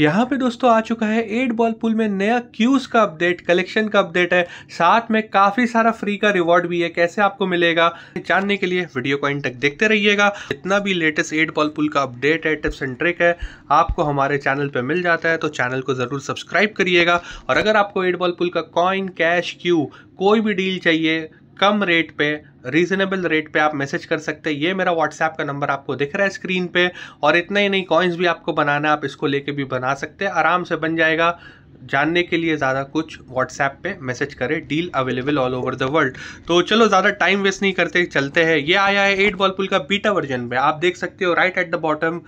यहाँ पे दोस्तों आ चुका है एट बॉल पुल में नया क्यूज का अपडेट कलेक्शन का अपडेट है साथ में काफी सारा फ्री का रिवॉर्ड भी है कैसे आपको मिलेगा जानने के लिए वीडियो को तक देखते रहिएगा जितना भी लेटेस्ट एट बॉल पुल का अपडेट है टिप्स एंड ट्रिक है आपको हमारे चैनल पर मिल जाता है तो चैनल को जरूर सब्सक्राइब करिएगा और अगर आपको एट बॉल पुल का कॉइन कैश क्यू कोई भी डील चाहिए कम रेट पे रीजनेबल रेट पे आप मैसेज कर सकते हैं ये मेरा व्हाट्सएप का नंबर आपको दिख रहा है स्क्रीन पे और इतना ही नहीं कॉइन्स भी आपको बनाना आप इसको लेके भी बना सकते हैं आराम से बन जाएगा जानने के लिए ज़्यादा कुछ व्हाट्सएप पे मैसेज करें deal available all over the world तो चलो ज़्यादा टाइम वेस्ट नहीं करते चलते हैं ये आया है एट बॉल पुल का बीटा वर्जन में आप देख सकते हो right at the bottom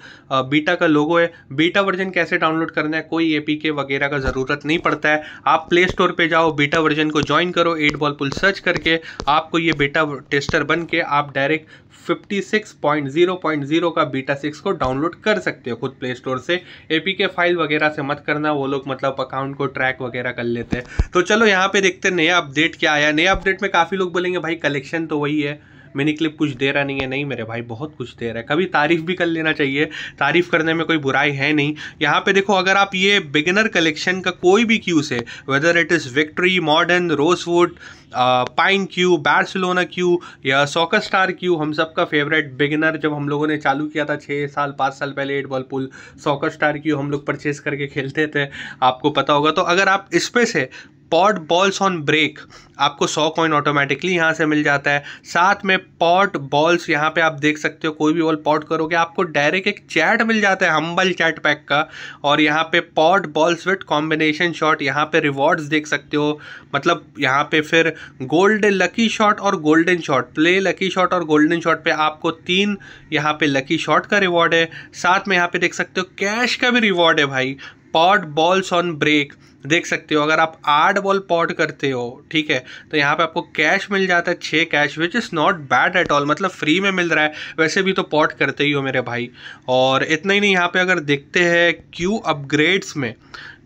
beta का लोगो है बीटा वर्जन कैसे डाउनलोड करना है कोई ए वगैरह का ज़रूरत नहीं पड़ता है आप प्ले स्टोर पर जाओ बीटा वर्जन को ज्वाइन करो एट बॉल पुल सर्च करके आपको ये बेटा टेस्टर बन के आप डायरेक्ट 56.0.0 का बीटा सिक्स को डाउनलोड कर सकते हो खुद प्ले स्टोर से एपीके फाइल वगैरह से मत करना वो लोग मतलब अकाउंट को ट्रैक वगैरह कर लेते हैं तो चलो यहाँ पे देखते हैं नया अपडेट क्या आया नया अपडेट में काफ़ी लोग बोलेंगे भाई कलेक्शन तो वही है मिनी क्लिप कुछ दे रहा नहीं है नहीं मेरे भाई बहुत कुछ दे रहा है कभी तारीफ भी कर लेना चाहिए तारीफ करने में कोई बुराई है नहीं यहाँ पे देखो अगर आप ये बिगिनर कलेक्शन का कोई भी क्यू से whether it is victory modern rosewood pine cue Barcelona cue या सॉकर स्टार क्यू हम सबका फेवरेट बिगिनर जब हम लोगों ने चालू किया था छः साल पाँच साल पहले eight ball pool soccer star cue हम लोग परचेज करके खेलते थे आपको पता होगा तो अगर आप इस पे से पॉट बॉल्स ऑन ब्रेक आपको 100 कॉइन ऑटोमेटिकली यहाँ से मिल जाता है साथ में पॉट बॉल्स यहाँ पे आप देख सकते हो कोई भी बॉल पॉट करोगे आपको डायरेक्ट एक चैट मिल जाता है हम्बल चैट पैक का और यहाँ पे pot balls with combination shot यहाँ पे रिवॉर्ड्स देख सकते हो मतलब यहाँ पे फिर गोल्ड लकी शॉट और golden shot play lucky shot और गोल्डन शॉट पर आपको तीन यहाँ पे लकी शॉट का रिवॉर्ड है साथ में यहाँ पे देख सकते हो कैश का भी रिवॉर्ड है भाई पॉट बॉल्स ऑन ब्रेक देख सकते हो अगर आप आठ बॉल पॉट करते हो ठीक है तो यहाँ पे आपको कैश मिल जाता है छः cash which is not bad at all मतलब फ्री में मिल रहा है वैसे भी तो पॉट करते ही हो मेरे भाई और इतना ही नहीं यहाँ पे अगर देखते हैं क्यू अपग्रेड्स में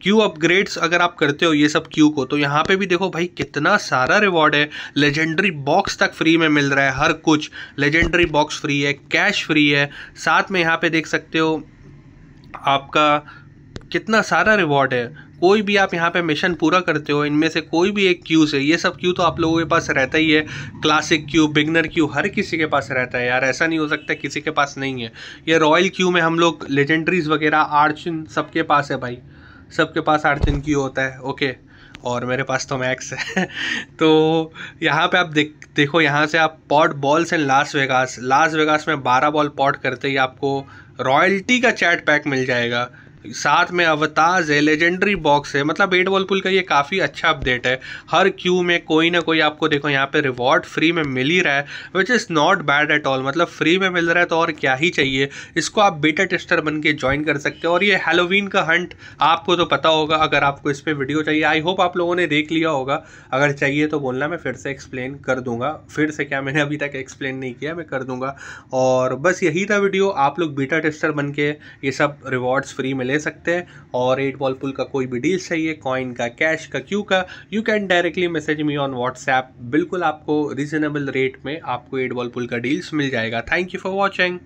क्यू अपग्रेड्स अगर आप करते हो ये सब क्यू को तो यहाँ पे भी देखो भाई कितना सारा रिवॉर्ड है लेजेंडरी बॉक्स तक फ्री में मिल रहा है हर कुछ लेजेंडरी बॉक्स फ्री है कैश फ्री है साथ में यहाँ पे देख सकते हो आपका कितना सारा रिवॉर्ड है कोई भी आप यहाँ पे मिशन पूरा करते हो इनमें से कोई भी एक क्यू से ये सब क्यू तो आप लोगों के पास रहता ही है क्लासिक क्यू बिगनर क्यू हर किसी के पास रहता है यार ऐसा नहीं हो सकता किसी के पास नहीं है ये रॉयल क्यू में हम लोग लेजेंड्रीज वगैरह आर्चिन सबके पास है भाई सबके पास आर्चिन क्यू होता है ओके और मेरे पास तो मैक्स है तो यहाँ पे आप देख देखो यहाँ से आप pot balls and Las Vegas Las Vegas में 12 बॉल पॉट करते ही आपको रॉयल्टी का चैट पैक मिल जाएगा साथ में अवताज है लेजेंडरी बॉक्स है मतलब एट बॉल पुल का ये काफ़ी अच्छा अपडेट है हर क्यू में कोई ना कोई आपको देखो यहाँ पे रिवॉर्ड फ्री में मिल ही रहा है which is not bad at all मतलब फ्री में मिल रहा है तो और क्या ही चाहिए इसको आप बेटा टेस्टर बन के ज्वाइन कर सकते हो और ये हेलोवीन का हंट आपको तो पता होगा अगर आपको इस पर वीडियो चाहिए आई होप आप लोगों ने देख लिया होगा अगर चाहिए तो बोलना मैं फिर से एक्सप्लेन कर दूंगा फिर से क्या मैंने अभी तक एक्सप्लेन नहीं किया मैं कर दूंगा और बस यही था वीडियो आप लोग बीटा टेस्टर बन के ये सब रिवॉर्ड्स फ्री मिले ले सकते हैं और एट बॉल पुल का कोई भी डील चाहिए कॉइन का कैश का क्यू का you can directly message me on WhatsApp बिल्कुल आपको रीजनेबल रेट में आपको एट बॉल पुल का डील्स मिल जाएगा थैंक यू फॉर वॉचिंग